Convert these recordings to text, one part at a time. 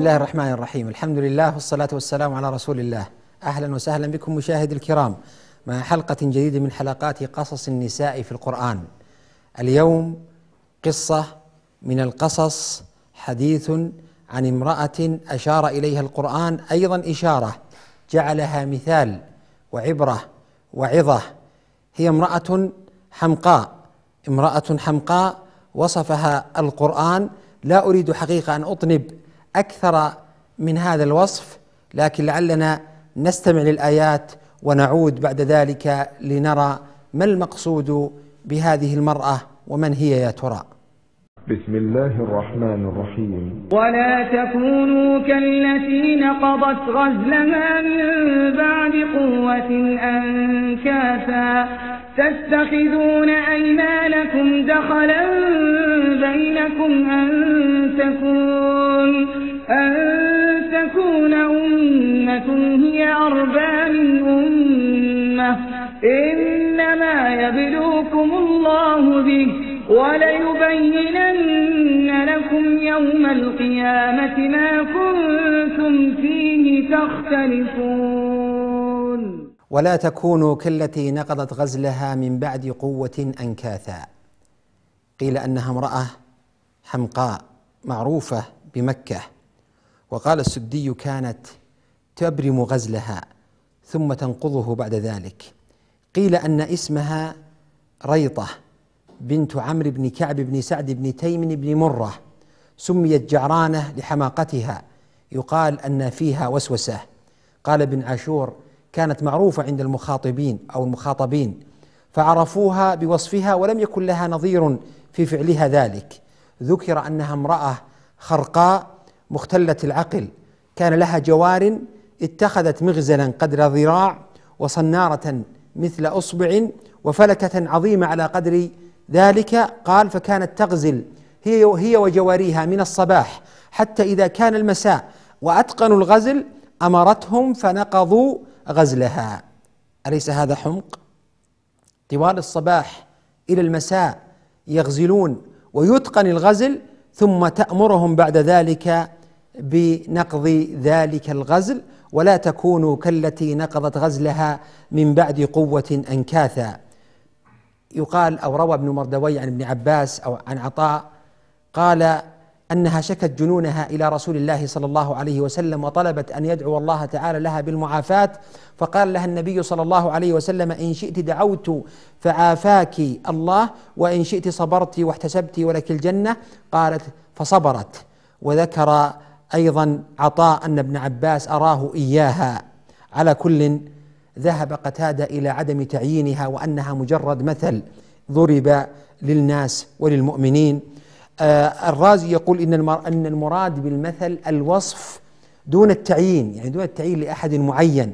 الله الرحمن الرحيم الحمد لله والصلاة والسلام على رسول الله أهلا وسهلا بكم مشاهدي الكرام مع حلقة جديدة من حلقات قصص النساء في القرآن اليوم قصة من القصص حديث عن امرأة أشار إليها القرآن أيضا إشارة جعلها مثال وعبرة وعظة هي امرأة حمقاء امرأة حمقاء وصفها القرآن لا أريد حقيقة أن أطنب اكثر من هذا الوصف لكن لعلنا نستمع للايات ونعود بعد ذلك لنرى ما المقصود بهذه المراه ومن هي يا ترى بسم الله الرحمن الرحيم ولا تكونوا كالتي نقضت غزلها من بعد قوة أنكاثا تتخذون أيمانكم دخلا بينكم أن تكون, أن تكون أمة هي أربى من أمة إنما يبلوكم الله به وليبينن لكم يوم القيامة ما كنتم فيه تختلفون ولا تكونوا كالتي نقضت غزلها من بعد قوة أنكاثا قيل أنها امرأة حمقاء معروفة بمكة وقال السدي كانت تبرم غزلها ثم تنقضه بعد ذلك قيل أن اسمها ريطة بنت عمرو بن كعب بن سعد بن تيم بن مرة سميت جعرانة لحماقتها يقال أن فيها وسوسة قال ابن عاشور كانت معروفة عند المخاطبين أو المخاطبين فعرفوها بوصفها ولم يكن لها نظير في فعلها ذلك ذكر أنها امرأة خرقاء مختلة العقل كان لها جوار اتخذت مغزلا قدر ذراع وصنارة مثل أصبع وفلكة عظيمة على قدر ذلك قال فكانت تغزل هي هي وجواريها من الصباح حتى إذا كان المساء وأتقنوا الغزل أمرتهم فنقضوا غزلها أليس هذا حمق؟ طوال الصباح إلى المساء يغزلون ويتقن الغزل ثم تأمرهم بعد ذلك بنقض ذلك الغزل ولا تكونوا كالتي نقضت غزلها من بعد قوة أنكاثا يقال أو روى ابن مردوي عن ابن عباس أو عن عطاء قال انها شكت جنونها الى رسول الله صلى الله عليه وسلم وطلبت ان يدعو الله تعالى لها بالمعافاه فقال لها النبي صلى الله عليه وسلم ان شئت دعوت فعافاك الله وان شئت صبرت واحتسبت ولك الجنه قالت فصبرت وذكر ايضا عطاء ان ابن عباس اراه اياها على كل ذهب قتاده الى عدم تعيينها وانها مجرد مثل ضرب للناس وللمؤمنين آه، الرازي يقول إن أن المراد بالمثل الوصف دون التعيين يعني دون التعيين لأحد معين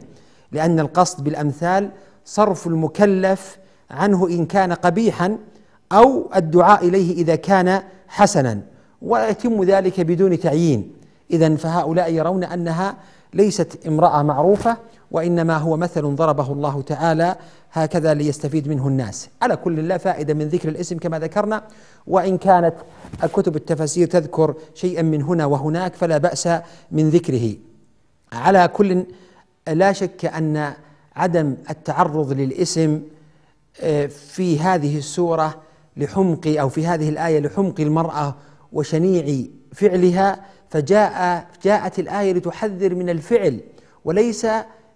لأن القصد بالأمثال صرف المكلف عنه إن كان قبيحا أو الدعاء إليه إذا كان حسنا ويتم ذلك بدون تعيين إذا فهؤلاء يرون أنها ليست امرأة معروفة وإنما هو مثل ضربه الله تعالى هكذا ليستفيد منه الناس على كل لا فائدة من ذكر الاسم كما ذكرنا وإن كانت كتب التفاسير تذكر شيئا من هنا وهناك فلا بأس من ذكره على كل لا شك أن عدم التعرض للاسم آه، في هذه السورة لحمق أو في هذه الآية لحمق المرأة وشنيع فعلها فجاء جاءت الآية لتحذر من الفعل وليس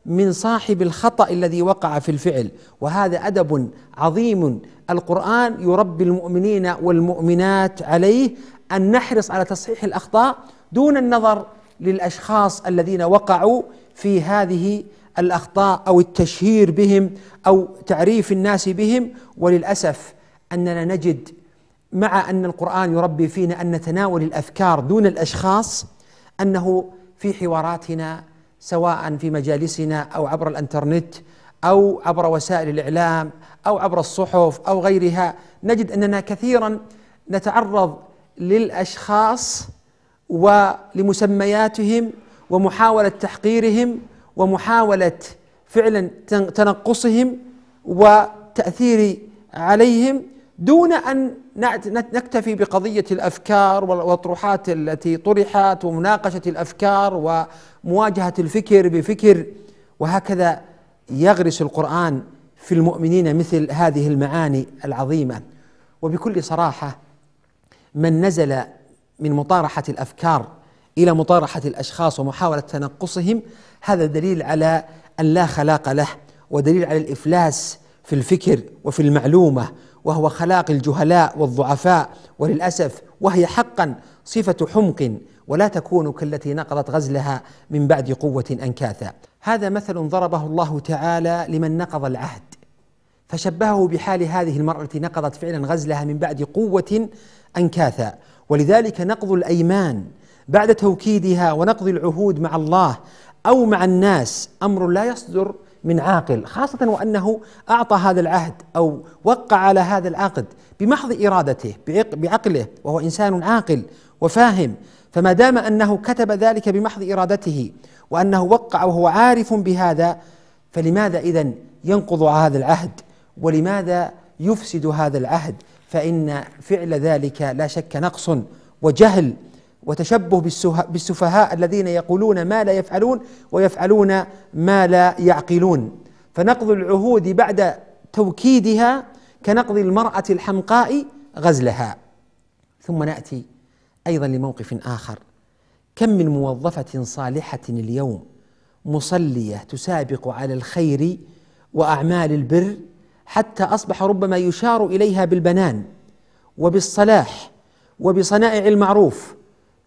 من صاحب الخطأ الذي وقع في الفعل وهذا أدب عظيم القرآن يربي المؤمنين والمؤمنات عليه أن نحرص على تصحيح الأخطاء دون النظر للأشخاص الذين وقعوا في هذه الأخطاء أو التشهير بهم أو تعريف الناس بهم وللأسف أننا نجد مع أن القرآن يربي فينا أن نتناول الأفكار دون الأشخاص أنه في حواراتنا سواء في مجالسنا او عبر الانترنت او عبر وسائل الاعلام او عبر الصحف او غيرها نجد اننا كثيرا نتعرض للاشخاص ولمسمياتهم ومحاوله تحقيرهم ومحاوله فعلا تنقصهم وتاثير عليهم دون ان نكتفي بقضيه الافكار والاطروحات التي طرحت ومناقشه الافكار ومواجهه الفكر بفكر وهكذا يغرس القران في المؤمنين مثل هذه المعاني العظيمه وبكل صراحه من نزل من مطارحه الافكار الى مطارحه الاشخاص ومحاوله تنقصهم هذا دليل على ان لا خلاق له ودليل على الافلاس في الفكر وفي المعلومه وهو خلاق الجهلاء والضعفاء وللاسف وهي حقا صفه حمق ولا تكون كالتي نقضت غزلها من بعد قوه انكاثا هذا مثل ضربه الله تعالى لمن نقض العهد فشبهه بحال هذه المراه التي نقضت فعلا غزلها من بعد قوه انكاثا ولذلك نقض الايمان بعد توكيدها ونقض العهود مع الله او مع الناس امر لا يصدر من عاقل خاصة وأنه أعطى هذا العهد أو وقع على هذا العقد بمحض إرادته بعقله وهو إنسان عاقل وفاهم فما دام أنه كتب ذلك بمحض إرادته وأنه وقع وهو عارف بهذا فلماذا إذا ينقض هذا العهد ولماذا يفسد هذا العهد فإن فعل ذلك لا شك نقص وجهل وتشبه بالسفهاء الذين يقولون ما لا يفعلون ويفعلون ما لا يعقلون فنقض العهود بعد توكيدها كنقض المرأة الحمقاء غزلها ثم ناتي ايضا لموقف اخر كم من موظفه صالحه اليوم مصليه تسابق على الخير واعمال البر حتى اصبح ربما يشار اليها بالبنان وبالصلاح وبصنائع المعروف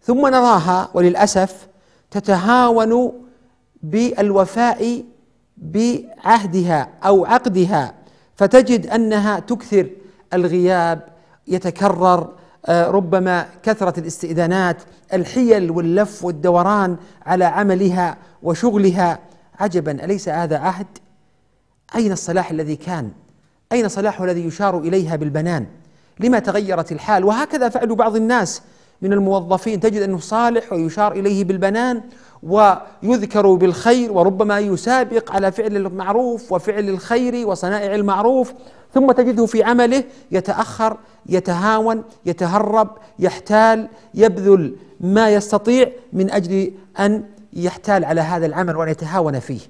ثم نراها وللاسف تتهاون بالوفاء بعهدها او عقدها فتجد انها تكثر الغياب يتكرر آه، ربما كثره الاستئذانات الحيل واللف والدوران على عملها وشغلها عجبا اليس هذا عهد اين الصلاح الذي كان اين صلاحه الذي يشار اليها بالبنان لما تغيرت الحال وهكذا فعل بعض الناس من الموظفين تجد أنه صالح ويشار إليه بالبنان ويذكر بالخير وربما يسابق على فعل المعروف وفعل الخير وصنائع المعروف ثم تجده في عمله يتأخر يتهاون يتهرب يحتال يبذل ما يستطيع من أجل أن يحتال على هذا العمل وأن يتهاون فيه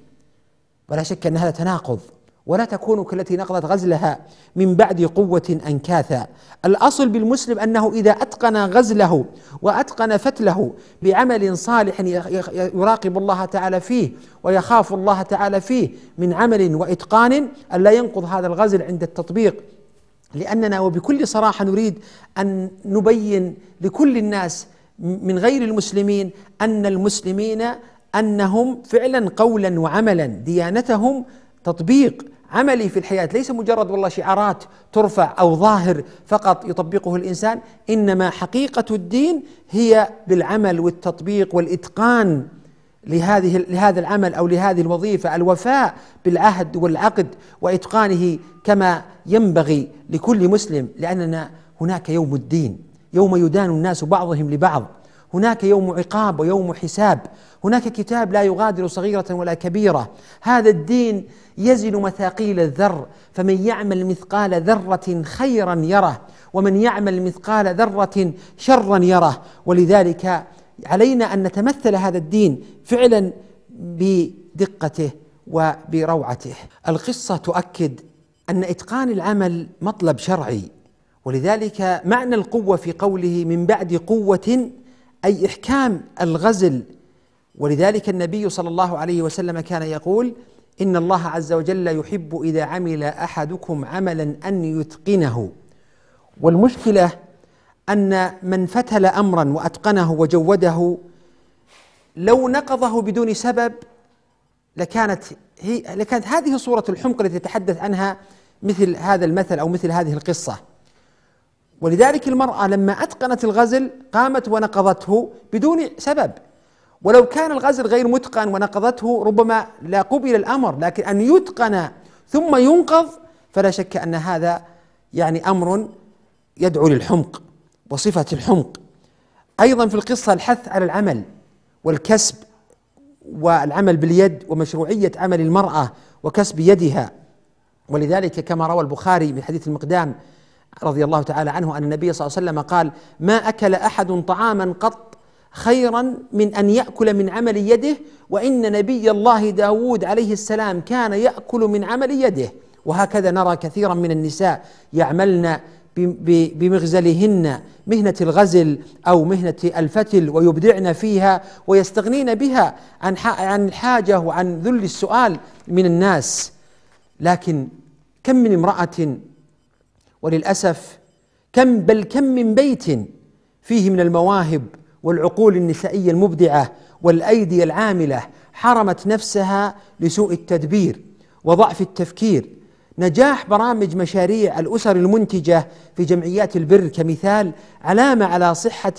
ولا شك أن هذا تناقض ولا تكون كالتي نقضت غزلها من بعد قوة أنكاثا الأصل بالمسلم أنه إذا أتقن غزله وأتقن فتله بعمل صالح يراقب الله تعالى فيه ويخاف الله تعالى فيه من عمل وإتقان ألا ينقض هذا الغزل عند التطبيق لأننا وبكل صراحة نريد أن نبين لكل الناس من غير المسلمين أن المسلمين أنهم فعلا قولا وعملا ديانتهم تطبيق عملي في الحياه ليس مجرد والله شعارات ترفع او ظاهر فقط يطبقه الانسان انما حقيقه الدين هي بالعمل والتطبيق والاتقان لهذه لهذا العمل او لهذه الوظيفه الوفاء بالعهد والعقد واتقانه كما ينبغي لكل مسلم لاننا هناك يوم الدين يوم يدان الناس بعضهم لبعض هناك يوم عقاب ويوم حساب هناك كتاب لا يغادر صغيرة ولا كبيرة هذا الدين يزن مثاقيل الذر فمن يعمل مثقال ذرة خيرا يره ومن يعمل مثقال ذرة شرا يره ولذلك علينا أن نتمثل هذا الدين فعلا بدقته وبروعته القصة تؤكد أن إتقان العمل مطلب شرعي ولذلك معنى القوة في قوله من بعد قوة اي احكام الغزل ولذلك النبي صلى الله عليه وسلم كان يقول ان الله عز وجل يحب اذا عمل احدكم عملا ان يتقنه والمشكله ان من فتل امرا واتقنه وجوده لو نقضه بدون سبب لكانت هي لكانت هذه صوره الحمق التي تتحدث عنها مثل هذا المثل او مثل هذه القصه ولذلك المرأة لما أتقنت الغزل قامت ونقضته بدون سبب ولو كان الغزل غير متقن ونقضته ربما لا قبل الأمر لكن أن يتقن ثم ينقض فلا شك أن هذا يعني أمر يدعو للحمق وصفة الحمق أيضا في القصة الحث على العمل والكسب والعمل باليد ومشروعية عمل المرأة وكسب يدها ولذلك كما روى البخاري من حديث المقدام رضي الله تعالى عنه أن النبي صلى الله عليه وسلم قال ما أكل أحد طعاما قط خيرا من أن يأكل من عمل يده وإن نبي الله داود عليه السلام كان يأكل من عمل يده وهكذا نرى كثيرا من النساء يعملن بمغزلهن مهنة الغزل أو مهنة الفتل ويبدعن فيها ويستغنين بها عن عن الحاجة وعن ذل السؤال من الناس لكن كم من امرأة وللأسف كم بل كم من بيت فيه من المواهب والعقول النسائية المبدعة والأيدي العاملة حرمت نفسها لسوء التدبير وضعف التفكير نجاح برامج مشاريع الأسر المنتجة في جمعيات البر كمثال علامة على صحة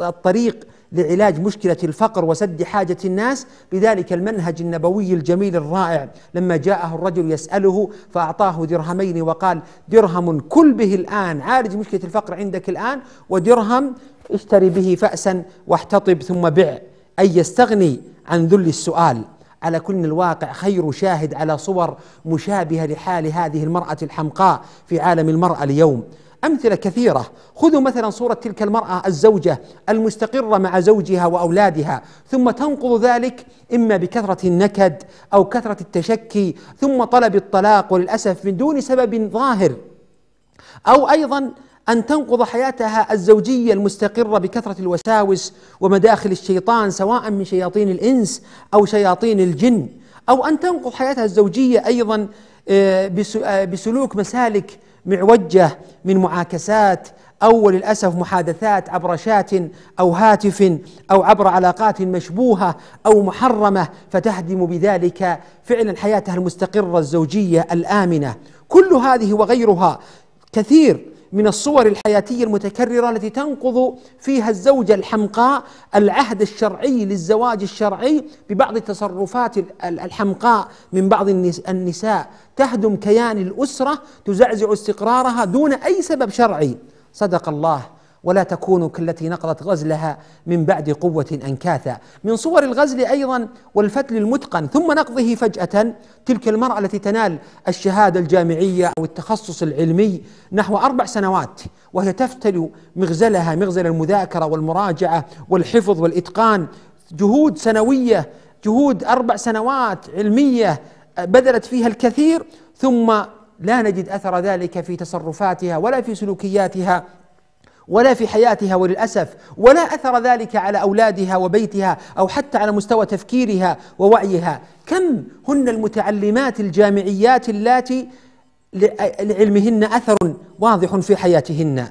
الطريق لعلاج مشكلة الفقر وسد حاجة الناس بذلك المنهج النبوي الجميل الرائع لما جاءه الرجل يسأله فأعطاه درهمين وقال درهم كل به الآن عالج مشكلة الفقر عندك الآن ودرهم اشتري به فأسا واحتطب ثم بع أي يستغني عن ذل السؤال على كل الواقع خير شاهد على صور مشابهة لحال هذه المرأة الحمقاء في عالم المرأة اليوم أمثلة كثيرة خذوا مثلا صورة تلك المرأة الزوجة المستقرة مع زوجها وأولادها ثم تنقض ذلك إما بكثرة النكد أو كثرة التشكي ثم طلب الطلاق وللأسف من دون سبب ظاهر أو أيضا أن تنقض حياتها الزوجية المستقرة بكثرة الوساوس ومداخل الشيطان سواء من شياطين الإنس أو شياطين الجن أو أن تنقض حياتها الزوجية أيضا آه، آه، بسلوك مسالك معوجه من معاكسات او للاسف محادثات عبر شات او هاتف او عبر علاقات مشبوهه او محرمه فتهدم بذلك فعلا حياتها المستقره الزوجيه الامنه كل هذه وغيرها كثير من الصور الحياتية المتكررة التي تنقض فيها الزوجة الحمقاء العهد الشرعي للزواج الشرعي ببعض التصرفات الحمقاء من بعض النساء تهدم كيان الأسرة تزعزع استقرارها دون أي سبب شرعي صدق الله ولا تكونوا كالتي نقضت غزلها من بعد قوة أنكاثا من صور الغزل أيضا والفتل المتقن ثم نقضه فجأة تلك المرأة التي تنال الشهادة الجامعية أو التخصص العلمي نحو أربع سنوات وهي تفتل مغزلها مغزل المذاكرة والمراجعة والحفظ والإتقان جهود سنوية جهود أربع سنوات علمية آه، بذلت فيها الكثير ثم لا نجد اثر ذلك في تصرفاتها ولا في سلوكياتها ولا في حياتها وللاسف ولا اثر ذلك على اولادها وبيتها او حتى على مستوى تفكيرها ووعيها كم هن المتعلمات الجامعيات اللاتي لعلمهن اثر واضح في حياتهن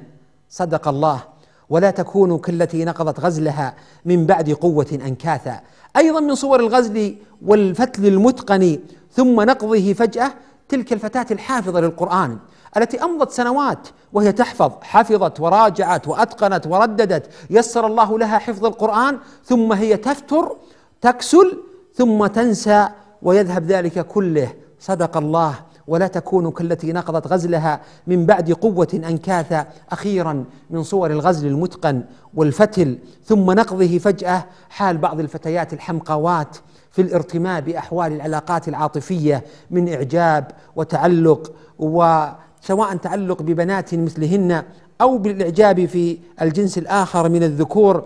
صدق الله ولا تكونوا كالتي نقضت غزلها من بعد قوه انكاثا ايضا من صور الغزل والفتل المتقن ثم نقضه فجاه تلك الفتاة الحافظة للقرآن التي أمضت سنوات وهي تحفظ حفظت وراجعت وأتقنت ورددت يسر الله لها حفظ القرآن ثم هي تفتر تكسل ثم تنسى ويذهب ذلك كله صدق الله ولا تكون كالتي نقضت غزلها من بعد قوة أنكاثا أخيرا من صور الغزل المتقن والفتل ثم نقضه فجأة حال بعض الفتيات الحمقوات في الارتماء بأحوال العلاقات العاطفية من إعجاب وتعلق وسواء تعلق ببنات مثلهن أو بالإعجاب في الجنس الآخر من الذكور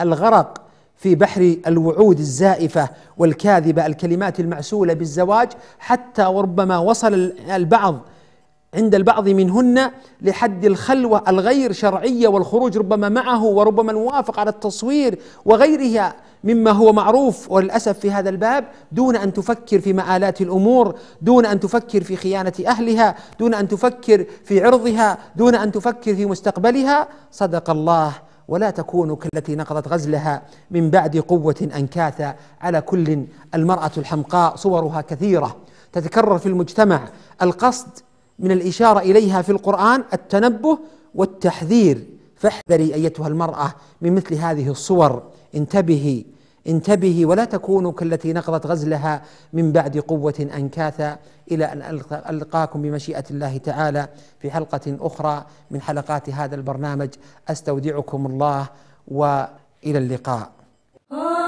الغرق في بحر الوعود الزائفه والكاذبه الكلمات المعسوله بالزواج حتى وربما وصل البعض عند البعض منهن لحد الخلوه الغير شرعيه والخروج ربما معه وربما الموافق على التصوير وغيرها مما هو معروف وللاسف في هذا الباب دون ان تفكر في مآلات الامور، دون ان تفكر في خيانه اهلها، دون ان تفكر في عرضها، دون ان تفكر في مستقبلها، صدق الله ولا تكون كالتي نقضت غزلها من بعد قوة أنكاثا على كل المرأة الحمقاء صورها كثيرة تتكرر في المجتمع القصد من الإشارة إليها في القرآن التنبه والتحذير فاحذري أيتها المرأة من مثل هذه الصور انتبهي انتبهي ولا تكونوا كالتي نقضت غزلها من بعد قوة أنكاثا إلى أن ألقاكم بمشيئة الله تعالى في حلقة أخرى من حلقات هذا البرنامج أستودعكم الله وإلى اللقاء.